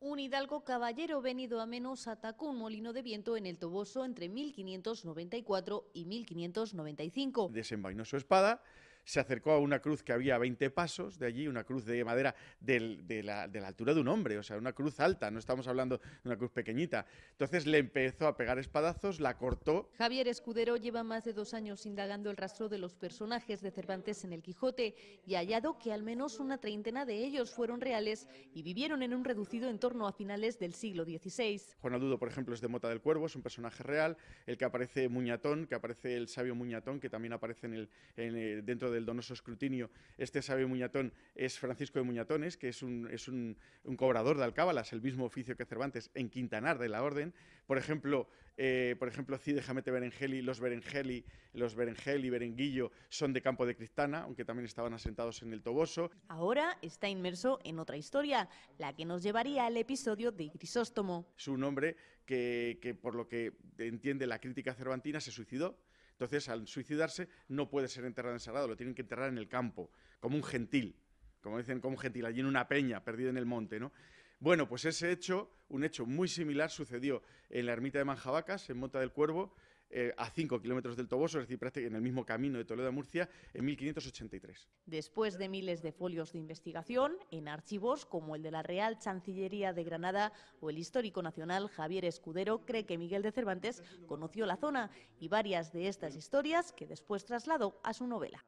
Un hidalgo caballero venido a menos atacó un molino de viento en el Toboso entre 1594 y 1595. Desenvainó su espada se acercó a una cruz que había a 20 pasos de allí, una cruz de madera de, la, altura de un hombre, o sea, una cruz alta, no estamos hablando de una cruz pequeñita. Entonces le empezó a pegar espadazos, la cortó. Javier Escudero lleva más de dos años indagando el rastro de los personajes de Cervantes en el Quijote y ha hallado que al menos una treintena de ellos fueron reales y vivieron en un reducido entorno a finales del siglo XVI. Juan Aldudo, por ejemplo, es de Mota del Cuervo, es un personaje real, el que aparece Muñatón, que aparece el sabio Muñatón, que también aparece en el, dentro del donoso escrutinio, este sabio Muñatón es Francisco de Muñatones, que es un, cobrador de alcábalas, el mismo oficio que Cervantes, en Quintanar de la Orden. Por ejemplo, eh, por ejemplo Cide Jamete Berengeli, los Berengeli, los Berengeli, Berenguillo, son de Campo de Cristana, aunque también estaban asentados en el Toboso. Ahora está inmerso en otra historia, la que nos llevaría al episodio de Grisóstomo. Su nombre, que, que por lo que entiende la crítica cervantina, se suicidó entonces, al suicidarse, no puede ser enterrado en sagrado, lo tienen que enterrar en el campo, como un gentil, como dicen, como un gentil, allí en una peña, perdido en el monte, ¿no? Bueno, pues ese hecho, un hecho muy similar, sucedió en la ermita de Manjabacas, en Monta del Cuervo, eh, a 5 kilómetros del Toboso, es decir, prácticamente en el mismo camino de Toledo a Murcia, en 1583. Después de miles de folios de investigación, en archivos como el de la Real Chancillería de Granada o el histórico nacional Javier Escudero, cree que Miguel de Cervantes conoció la zona y varias de estas historias que después trasladó a su novela.